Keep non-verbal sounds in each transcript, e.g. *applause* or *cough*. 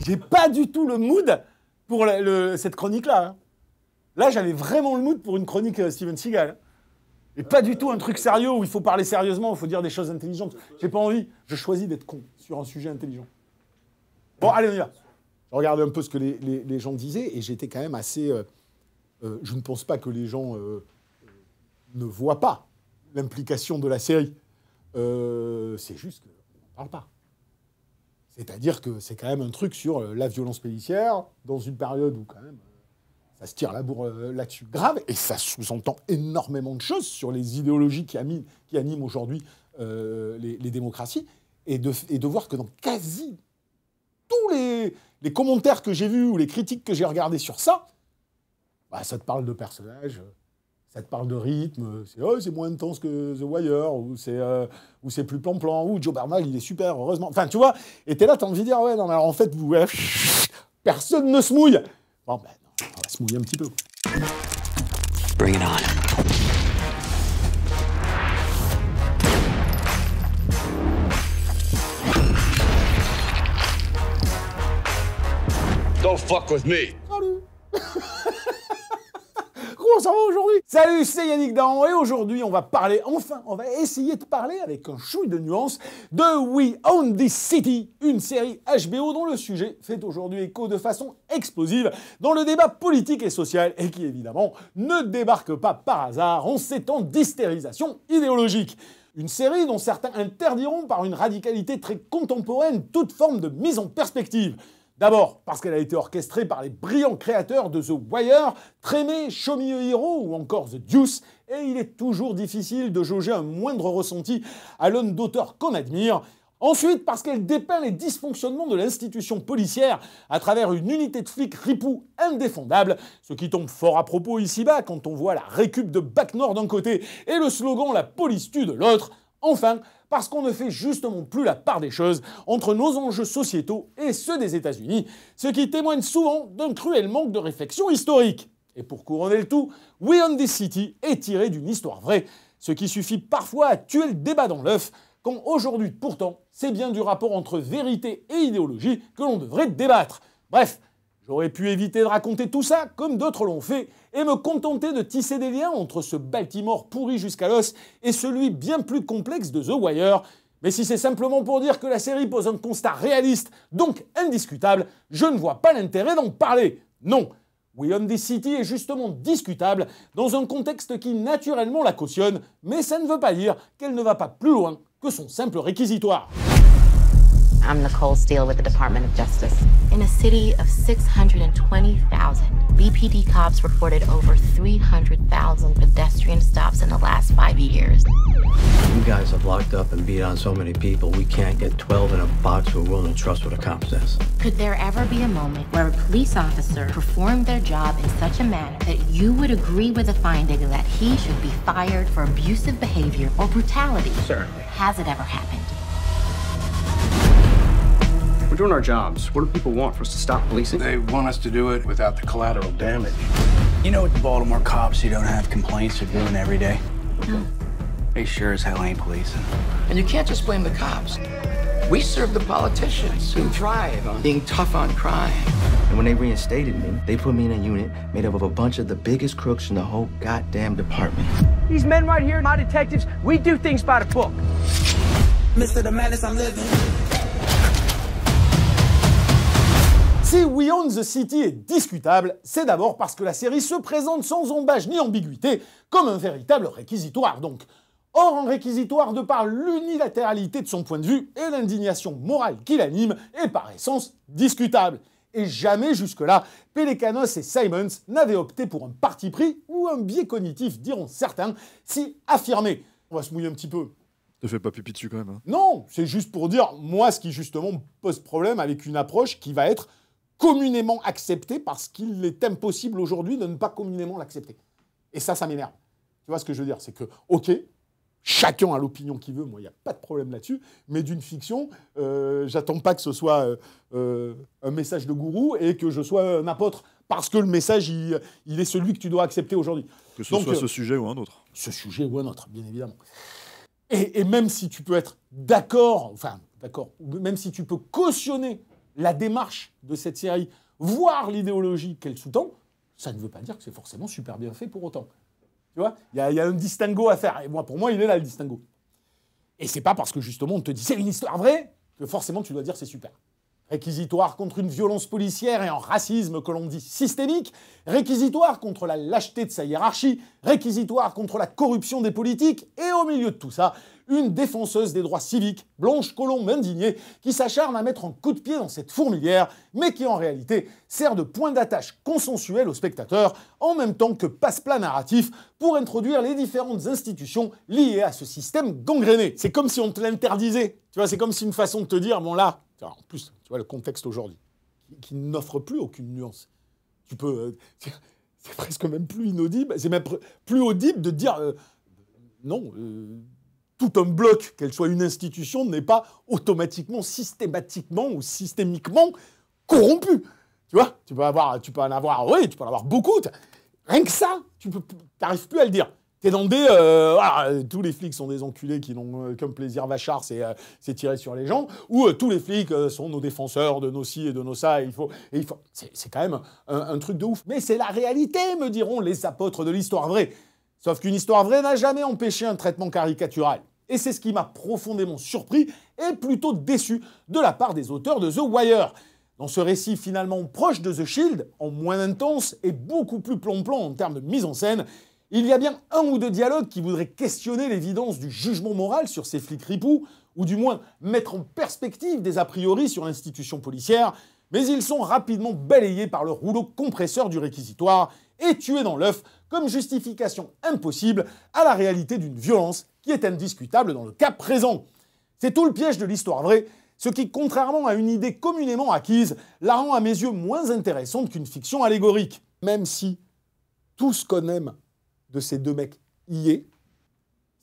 J'ai pas du tout le mood pour cette chronique-là. Hein. Là, j'avais vraiment le mood pour une chronique euh, Steven Seagal. Hein. Et pas du tout un truc sérieux où il faut parler sérieusement, il faut dire des choses intelligentes. J'ai pas envie. Je choisis d'être con sur un sujet intelligent. Bon, allez, on y va. Je regardais un peu ce que les, gens disaient et j'étais quand même assez. Euh, euh, je ne pense pas que les gens ne voient pas l'implication de la série. Euh, c'est juste qu'on n'en parle pas. C'est-à-dire que c'est quand même un truc sur euh, la violence policière, dans une période où quand même euh, ça se tire la bourre là-dessus grave, et ça sous-entend énormément de choses sur les idéologies qui, animent, qui aujourd'hui les, démocraties, et de, et de, voir que dans quasi tous les, commentaires que j'ai vus ou les critiques que j'ai regardées sur ça, bah, ça te parle de personnages ça te parle de rythme, c'est oh, moins intense que The Wire, euh, ou c'est plus plan-plan, ou Joe Bernal, il est super, heureusement. Enfin, tu vois, et t'es là, t'as envie de dire, ouais, non, mais alors en fait, vous, *laughs* personne ne se mouille. Bon, ben, on va se mouiller un petit peu. Bring it on. Don't fuck with me. Salut. *laughs* aujourd'hui Salut, c'est Yannick Dan et aujourd'hui on va parler, enfin, on va essayer de parler avec un chouille de nuance de We Own This City, une série HBO dont le sujet fait aujourd'hui écho de façon explosive dans le débat politique et social et qui évidemment ne débarque pas par hasard en ces temps d'hystérisation idéologique. Une série dont certains interdiront par une radicalité très contemporaine toute forme de mise en perspective. D'abord parce qu'elle a été orchestrée par les brillants créateurs de The Wire, Trémé, Show Hero ou encore The Deuce, et il est toujours difficile de jauger un moindre ressenti à l'homme d'auteur qu'on admire. Ensuite, parce qu'elle dépeint les dysfonctionnements de l'institution policière à travers une unité de flics ripou indéfendable, ce qui tombe fort à propos ici-bas quand on voit la récup de Bac Nord d'un côté et le slogan La police tue de l'autre. Enfin, parce qu'on ne fait justement plus la part des choses entre nos enjeux sociétaux et ceux des États-Unis, ce qui témoigne souvent d'un cruel manque de réflexion historique. Et pour couronner le tout, We on this City est tiré d'une histoire vraie, ce qui suffit parfois à tuer le débat dans l'œuf, quand aujourd'hui pourtant, c'est bien du rapport entre vérité et idéologie que l'on devrait débattre. Bref, J'aurais pu éviter de raconter tout ça, comme d'autres l'ont fait, et me contenter de tisser des liens entre ce Baltimore pourri jusqu'à l'os et celui bien plus complexe de The Wire. Mais si c'est simplement pour dire que la série pose un constat réaliste, donc indiscutable, je ne vois pas l'intérêt d'en parler. Non, We the City est justement discutable dans un contexte qui naturellement la cautionne, mais ça ne veut pas dire qu'elle ne va pas plus loin que son simple réquisitoire. I'm Nicole Steele with the Department of Justice. In a city of 620,000, BPD cops reported over 300,000 pedestrian stops in the last five years. You guys have locked up and beat on so many people, we can't get 12 in a box we're willing to trust what a cop says. Could there ever be a moment where a police officer performed their job in such a manner that you would agree with a finding that he should be fired for abusive behavior or brutality? Certainly. Has it ever happened? We're doing our jobs. What do people want for us to stop policing? They want us to do it without the collateral damage. You know, with the Baltimore cops, you don't have complaints they're doing every day. No. They sure as hell ain't policing. And you can't just blame the cops. We serve the politicians who thrive on being tough on crime. And when they reinstated me, they put me in a unit made up of a bunch of the biggest crooks in the whole goddamn department. These men right here, my detectives, we do things by the book. Mr. The Madness, I'm living. Si We Own the City est discutable, c'est d'abord parce que la série se présente sans ombage ni ambiguïté comme un véritable réquisitoire donc. Or, un réquisitoire, de par l'unilatéralité de son point de vue et l'indignation morale qu'il anime, est par essence discutable. Et jamais jusque-là, Pelecanos et Simons n'avaient opté pour un parti pris ou un biais cognitif, diront certains, si affirmé. On va se mouiller un petit peu. Ne fais pas pipi dessus quand même. Hein. Non, c'est juste pour dire, moi, ce qui justement pose problème avec une approche qui va être communément accepté parce qu'il est impossible aujourd'hui de ne pas communément l'accepter. Et ça, ça m'énerve. Tu vois ce que je veux dire C'est que, ok, chacun a l'opinion qu'il veut, moi, il n'y a pas de problème là-dessus, mais d'une fiction, euh, j'attends pas que ce soit euh, euh, un message de gourou et que je sois un apôtre, parce que le message, il, est celui que tu dois accepter aujourd'hui. Que ce soit euh, ce sujet ou un autre. Ce sujet ou un autre, bien évidemment. et même si tu peux être d'accord, enfin, d'accord, même si tu peux cautionner la démarche de cette série, voire l'idéologie qu'elle sous-tend, ça ne veut pas dire que c'est forcément super bien fait pour autant. Tu vois Il y, a un distinguo à faire. Et moi, pour moi, il est là, le distinguo. Et c'est pas parce que justement on te dit c'est une histoire vraie que forcément tu dois dire c'est super. Réquisitoire contre une violence policière et un racisme que l'on dit systémique, réquisitoire contre la lâcheté de sa hiérarchie, réquisitoire contre la corruption des politiques, et au milieu de tout ça, une défenseuse des droits civiques, Blanche Colombe indignée, qui s'acharne à mettre un coup de pied dans cette fourmilière, mais qui en réalité sert de point d'attache consensuel au spectateur, en même temps que passe-plat narratif pour introduire les différentes institutions liées à ce système gangréné. C'est comme si on te l'interdisait, tu vois, c'est comme si une façon de te dire, bon là, en plus, tu vois le contexte aujourd'hui, qui n'offre plus aucune nuance. Tu peux... Euh, c'est presque même plus inaudible, c'est même plus audible de dire euh, non, euh, tout un bloc, qu'elle soit une institution, n'est pas automatiquement, systématiquement ou systémiquement corrompu. Tu vois Tu peux avoir, tu peux en avoir, oui, tu peux en avoir beaucoup. Rien que ça, tu n'arrives plus à le dire. T'es dans des, euh, tous les flics sont des enculés qui n'ont euh, qu'un comme plaisir vachard, c'est euh, tirer sur les gens. Ou tous les flics sont nos défenseurs de nos ci et de nos ça. il faut, C'est quand même un truc de ouf. Mais c'est la réalité, me diront les apôtres de l'histoire vraie. Sauf qu'une histoire vraie n'a jamais empêché un traitement caricatural. Et c'est ce qui m'a profondément surpris et plutôt déçu de la part des auteurs de The Wire. Dans ce récit finalement proche de The Shield, en moins intense et beaucoup plus plan-plan en termes de mise en scène, il y a bien un ou deux dialogues qui voudraient questionner l'évidence du jugement moral sur ces flics ripoux, ou du moins mettre en perspective des a priori sur l'institution policière, mais ils sont rapidement balayés par le rouleau compresseur du réquisitoire et tuer dans l'œuf comme justification impossible à la réalité d'une violence qui est indiscutable dans le cas présent. C'est tout le piège de l'histoire vraie, ce qui, contrairement à une idée communément acquise, la rend à mes yeux moins intéressante qu'une fiction allégorique. Même si tout ce qu'on aime de ces deux mecs y est,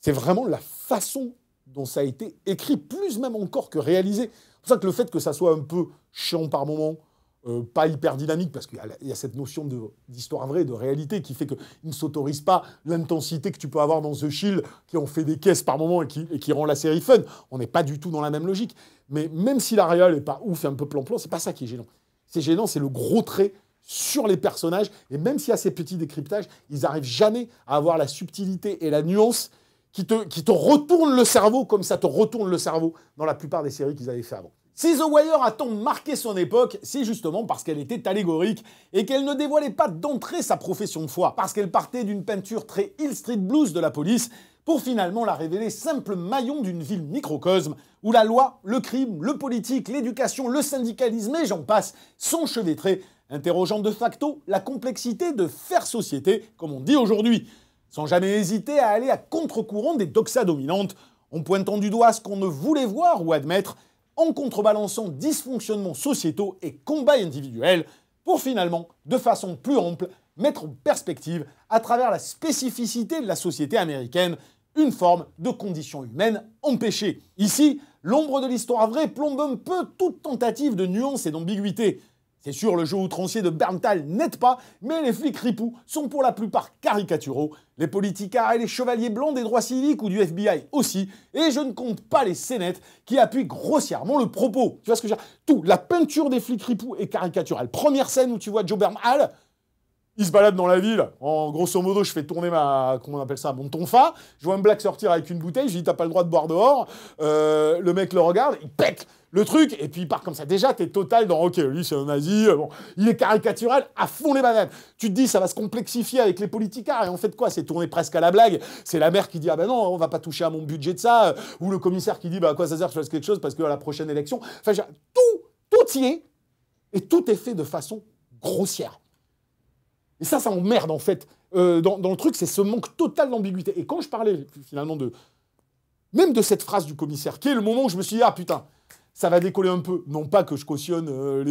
c'est vraiment la façon dont ça a été écrit, plus même encore que réalisé. C'est pour ça que le fait que ça soit un peu chiant par moment, euh, pas hyper dynamique, parce qu'il y, a cette notion d'histoire vraie, de réalité, qui fait qu'il ne s'autorise pas l'intensité que tu peux avoir dans The Shield, qui ont fait des caisses par moment et qui, rend la série fun. On n'est pas du tout dans la même logique. Mais même si la réelle est pas ouf un peu plan-plan, c'est pas ça qui est gênant. C'est gênant, c'est le gros trait sur les personnages, et même s'il y a ces petits décryptages, ils n'arrivent jamais à avoir la subtilité et la nuance qui te, qui te retourne le cerveau comme ça te retourne le cerveau dans la plupart des séries qu'ils avaient fait avant. Si The Wire a-t-on marqué son époque, c'est justement parce qu'elle était allégorique et qu'elle ne dévoilait pas d'entrée sa profession de foi, parce qu'elle partait d'une peinture très Hill Street Blues de la police pour finalement la révéler simple maillon d'une ville microcosme où la loi, le crime, le politique, l'éducation, le syndicalisme et j'en passe sont chevêtrés, interrogeant de facto la complexité de faire société, comme on dit aujourd'hui, sans jamais hésiter à aller à contre-courant des doxas dominantes, en pointant du doigt ce qu'on ne voulait voir ou admettre, en contrebalançant dysfonctionnements sociétaux et combats individuels, pour finalement, de façon plus ample, mettre en perspective, à travers la spécificité de la société américaine, une forme de condition humaine empêchée. Ici, l'ombre de l'histoire vraie plombe un peu toute tentative de nuance et d'ambiguïté. C'est sûr, le jeu outrancier de Berntal n'aide pas, mais les flics ripoux sont pour la plupart caricaturaux, les politicards et les chevaliers blancs des droits civiques ou du FBI aussi, et je ne compte pas les scénettes qui appuient grossièrement le propos. Tu vois ce que je veux dire Tout, la peinture des flics ripoux est caricaturale. Première scène où tu vois Joe Berntal, il se balade dans la ville. En grosso modo, je fais tourner ma. Comment on appelle ça Mon tonfa. Je vois un black sortir avec une bouteille. Je lui dis T'as pas le droit de boire dehors. Euh, le mec le regarde. Il pète le truc. Et puis il part comme ça. Déjà, t'es total dans Ok, lui, c'est un nazi. Bon, il est caricatural à fond les bananes. Tu te dis Ça va se complexifier avec les politicards. Et en fait, quoi C'est tourné presque à la blague. C'est la mère qui dit Ah ben non, on va pas toucher à mon budget de ça. Ou le commissaire qui dit Bah, à quoi ça sert que je quelque chose parce que à la prochaine élection. Enfin, tout, tout y est. Et tout est fait de façon grossière. Et ça, ça emmerde en fait. Euh, dans, le truc, c'est ce manque total d'ambiguïté. Et quand je parlais finalement de. Même de cette phrase du commissaire, qui est le moment où je me suis dit, ah putain, ça va décoller un peu. Non pas que je cautionne euh,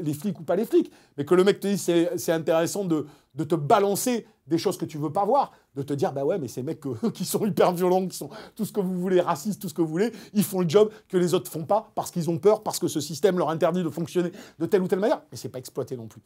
les, flics ou pas les flics, mais que le mec te dise, c'est intéressant de, te balancer des choses que tu veux pas voir, de te dire, bah ouais, mais ces mecs euh, *laughs* qui sont hyper violents, qui sont tout ce que vous voulez, racistes, tout ce que vous voulez, ils font le job que les autres font pas parce qu'ils ont peur, parce que ce système leur interdit de fonctionner de telle ou telle manière. Mais c'est pas exploité non plus.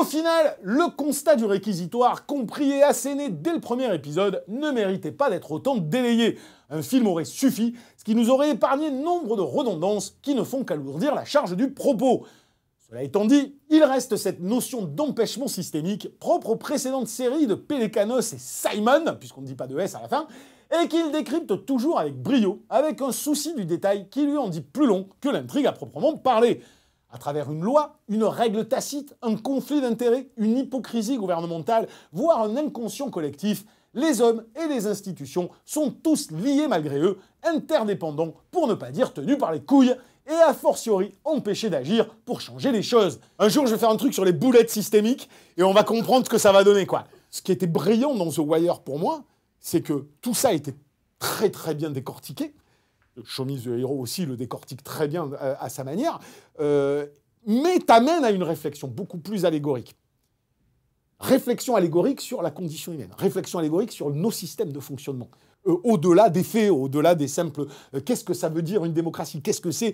Au final, le constat du réquisitoire, compris et asséné dès le premier épisode, ne méritait pas d'être autant délayé. Un film aurait suffi, ce qui nous aurait épargné nombre de redondances qui ne font qu'alourdir la charge du propos. Cela étant dit, il reste cette notion d'empêchement systémique propre aux précédentes séries de Pelecanos et Simon, puisqu'on ne dit pas de S à la fin, et qu'il décrypte toujours avec brio, avec un souci du détail qui lui en dit plus long que l'intrigue à proprement parler à travers une loi, une règle tacite, un conflit d'intérêts, une hypocrisie gouvernementale, voire un inconscient collectif, les hommes et les institutions sont tous liés malgré eux, interdépendants, pour ne pas dire tenus par les couilles, et a fortiori empêchés d'agir pour changer les choses. Un jour, je vais faire un truc sur les boulettes systémiques, et on va comprendre ce que ça va donner, quoi. Ce qui était brillant dans The Wire pour moi, c'est que tout ça était très très bien décortiqué, Chemise de héros aussi le décortique très bien euh, à, sa manière, euh, mais t'amène à une réflexion beaucoup plus allégorique. Réflexion allégorique sur la condition humaine, réflexion allégorique sur nos systèmes de fonctionnement. Euh, au-delà des faits, au-delà des simples qu'est-ce que ça veut dire une démocratie, qu'est-ce que c'est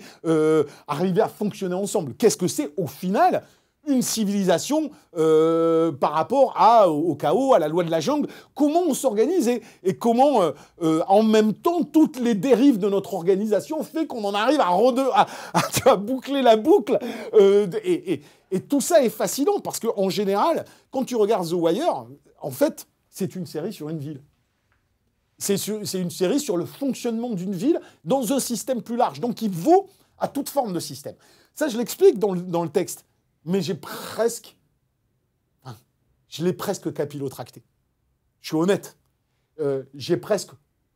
arriver à fonctionner ensemble, qu'est-ce que c'est au final une civilisation euh, par rapport au, chaos, à la loi de la jungle. Comment on s'organise et, comment, euh, euh, en même temps, toutes les dérives de notre organisation fait qu'on en arrive à, *laughs* boucler la boucle. Et, tout ça est fascinant parce qu'en général, quand tu regardes The Wire, en fait, c'est une série sur une ville. C'est une série sur le fonctionnement d'une ville dans un système plus large. Donc, il vaut à toute forme de système. Ça, je l'explique dans le texte mais j'ai presque. je l'ai presque capillotracté. Je suis honnête. Euh, j'ai presque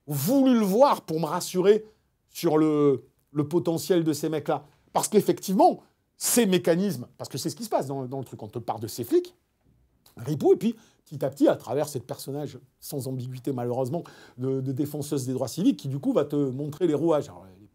voulu le voir pour me rassurer sur le, potentiel de ces mecs-là. Parce qu'effectivement, ces mécanismes, parce que c'est ce qui se passe dans, le truc, on te parle de ces flics, ripoux. et puis petit à petit, à travers cette personnage sans ambiguïté malheureusement de, de, défenseuse des droits civiques, qui du coup va te montrer les rouages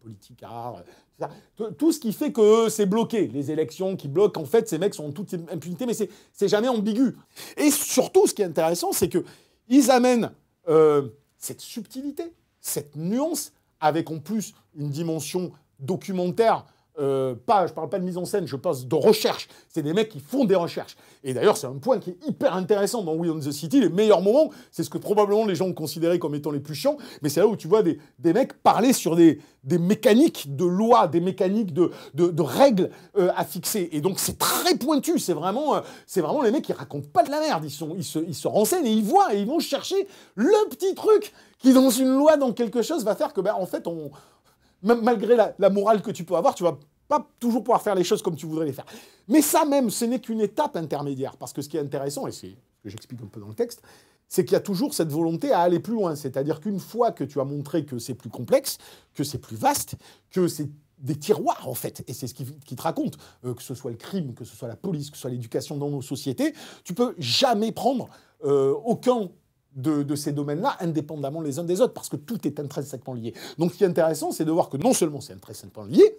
politique, art, ah, Tout ce qui fait que c'est bloqué. Les élections qui bloquent, en fait, ces mecs sont en toute impunité, mais c'est jamais ambigu. Et surtout, ce qui est intéressant, c'est qu'ils amènent euh, cette subtilité, cette nuance, avec en plus une dimension documentaire euh, pas, je parle pas de mise en scène, je parle de recherche. C'est des mecs qui font des recherches. Et d'ailleurs, c'est un point qui est hyper intéressant dans We on the City. Les meilleurs moments, c'est ce que probablement les gens ont considéré comme étant les plus chiants, mais c'est là où tu vois des, des mecs parler sur des, mécaniques de loi, des mécaniques de, règles euh, à fixer. Et donc, c'est très pointu. C'est vraiment, euh, c'est vraiment les mecs qui racontent pas de la merde. Ils, sont, ils, se, ils se renseignent et ils voient et ils vont chercher le petit truc qui, dans une loi, dans quelque chose, va faire que, ben, en fait, on malgré la, morale que tu peux avoir, tu vas pas toujours pouvoir faire les choses comme tu voudrais les faire. Mais ça même, ce n'est qu'une étape intermédiaire, parce que ce qui est intéressant, et c'est ce que j'explique un peu dans le texte, c'est qu'il y a toujours cette volonté à aller plus loin. C'est-à-dire qu'une fois que tu as montré que c'est plus complexe, que c'est plus vaste, que c'est des tiroirs en fait, et c'est ce qui, te raconte, euh, que ce soit le crime, que ce soit la police, que ce soit l'éducation dans nos sociétés, tu peux jamais prendre euh, aucun de, ces domaines-là indépendamment les uns des autres, parce que tout est intrinsèquement lié. Donc ce qui est intéressant, c'est de voir que non seulement c'est intrinsèquement lié,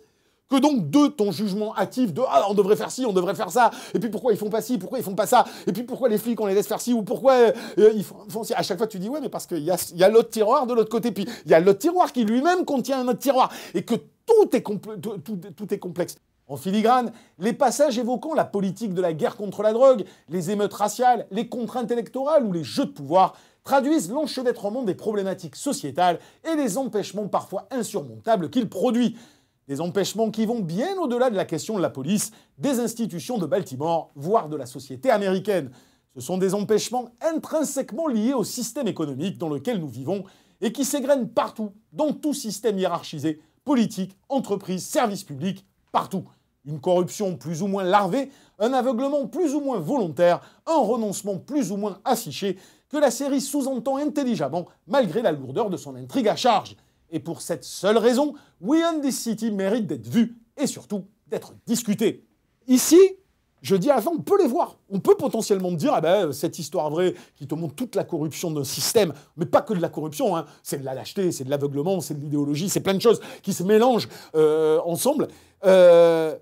que donc de ton jugement actif de ah on devrait faire ci, on devrait faire ça, et puis pourquoi ils font pas ci, pourquoi ils font pas ça, et puis pourquoi les flics on les laisse faire ci ou pourquoi euh, euh, ils font, À chaque fois tu dis ouais mais parce qu'il y a, y l'autre tiroir de l'autre côté, puis il y a l'autre tiroir qui lui-même contient un autre tiroir, et que tout est, tout est complexe. En filigrane, les passages évoquant la politique de la guerre contre la drogue, les émeutes raciales, les contraintes électorales ou les jeux de pouvoir traduisent l'enchevêtrement des problématiques sociétales et les empêchements parfois insurmontables qu'il produit. Des empêchements qui vont bien au-delà de la question de la police, des institutions de Baltimore, voire de la société américaine. Ce sont des empêchements intrinsèquement liés au système économique dans lequel nous vivons et qui s'égrènent partout, dans tout système hiérarchisé, politique, entreprise, service public, partout une corruption plus ou moins larvée, un aveuglement plus ou moins volontaire, un renoncement plus ou moins affiché, que la série sous-entend intelligemment malgré la lourdeur de son intrigue à charge. Et pour cette seule raison, We on This City mérite d'être vu et surtout d'être discuté. Ici, je dis avant, on peut les voir. On peut potentiellement dire, Ah ben, cette histoire vraie qui te montre toute la corruption d'un système, mais pas que de la corruption, hein. c'est de la lâcheté, c'est de l'aveuglement, c'est de l'idéologie, c'est plein de choses qui se mélangent euh, ensemble. Euh,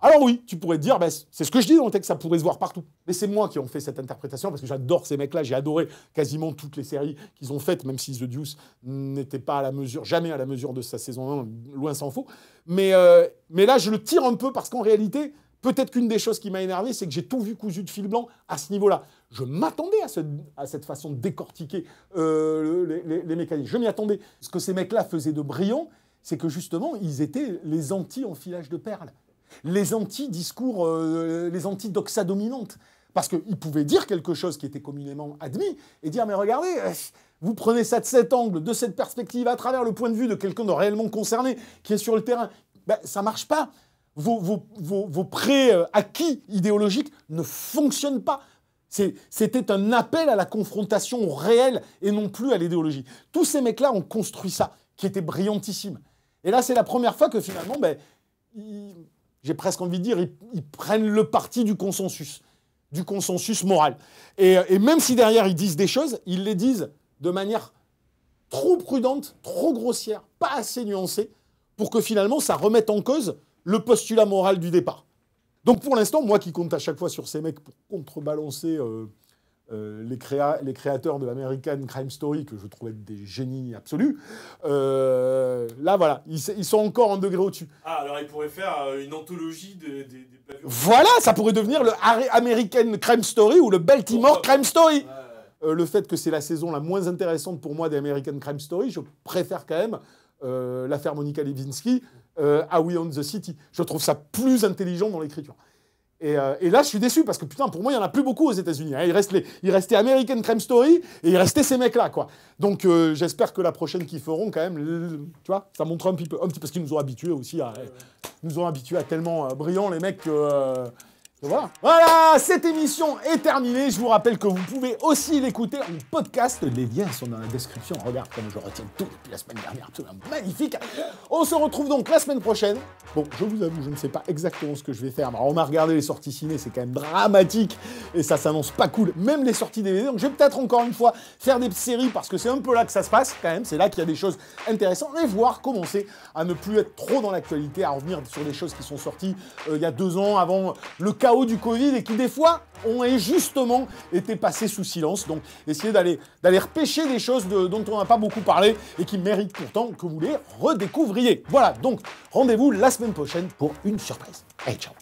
alors oui, tu pourrais dire, ben, c'est ce que je dis dans le texte, ça pourrait se voir partout. Mais c'est moi qui ai fait cette interprétation, parce que j'adore ces mecs-là, j'ai adoré quasiment toutes les séries qu'ils ont faites, même si The Deuce n'était pas à la mesure, jamais à la mesure de sa saison 1, loin s'en faut. Euh, mais, là, je le tire un peu, parce qu'en réalité, peut-être qu'une des choses qui m'a énervé, c'est que j'ai tout vu cousu de fil blanc à ce niveau-là. Je m'attendais à, cette façon de décortiquer euh, les, les, mécanismes. Je m'y attendais. Ce que ces mecs-là faisaient de brillant, c'est que justement, ils étaient les anti-enfilage de perles les anti-discours, euh, les anti-doxa dominantes. Parce qu'ils pouvaient dire quelque chose qui était communément admis et dire Mais regardez, euh, vous prenez ça de cet angle, de cette perspective, à travers le point de vue de quelqu'un de réellement concerné qui est sur le terrain. Ben, ça marche pas. Vos, vos, pré-acquis idéologiques ne fonctionnent pas. C'était un appel à la confrontation réelle et non plus à l'idéologie. Tous ces mecs-là ont construit ça, qui était brillantissime. Et là, c'est la première fois que finalement, ben, j'ai presque envie de dire, ils, prennent le parti du consensus, du consensus moral. Euh, et, même si derrière ils disent des choses, ils les disent de manière trop prudente, trop grossière, pas assez nuancée, pour que finalement ça remette en cause le postulat moral du départ. Donc pour l'instant, moi qui compte à chaque fois sur ces mecs pour contrebalancer euh, euh, les, créateurs de l'American Crime Story, que je trouvais des génies absolus, euh, là, voilà, ils, sont encore en degré au-dessus. Ah, alors ils pourraient faire euh, une anthologie des... Voilà, ça pourrait devenir le American Crime Story ou le Baltimore Crime Story. le fait que c'est la saison la moins intéressante pour moi des American Crime Story, je préfère quand même l'affaire Monica Lewinsky à We on the City. Je trouve ça plus intelligent dans l'écriture. Euh, et, là, je suis déçu parce que putain, pour moi, il n'y en a plus beaucoup aux États-Unis. Hein. Il, il restait American Crime Story et il restait ces mecs-là, quoi. Donc, euh, j'espère que la prochaine qu'ils feront, quand même, tu vois, ça montre un petit peu, un petit, parce qu'ils nous ont habitués aussi à, nous ont habitués à tellement euh, brillants les mecs que voilà. cette émission est terminée. Je vous rappelle que vous pouvez aussi l'écouter en podcast. Les liens sont dans la description. Regarde comme je retiens tout depuis la semaine dernière. Absolument magnifique. On se retrouve donc la semaine prochaine. Bon, je vous avoue, je ne sais pas exactement ce que je vais faire. on m'a regardé les sorties ciné, c'est quand même dramatique. Et ça s'annonce pas cool. Même les sorties DVD. Donc je vais peut-être encore une fois faire des séries parce que c'est un peu là que ça se passe quand même. C'est là qu'il y a des choses intéressantes. Et voir commencer à ne plus être trop dans l'actualité, à revenir sur des choses qui sont sorties euh, il y a deux ans avant le cas haut du Covid et qui des fois ont justement été passés sous silence. Donc essayez d'aller, d'aller repêcher des choses de, dont on n'a pas beaucoup parlé et qui méritent pourtant que vous les redécouvriez. Voilà, donc rendez-vous la semaine prochaine pour une surprise. Allez, ciao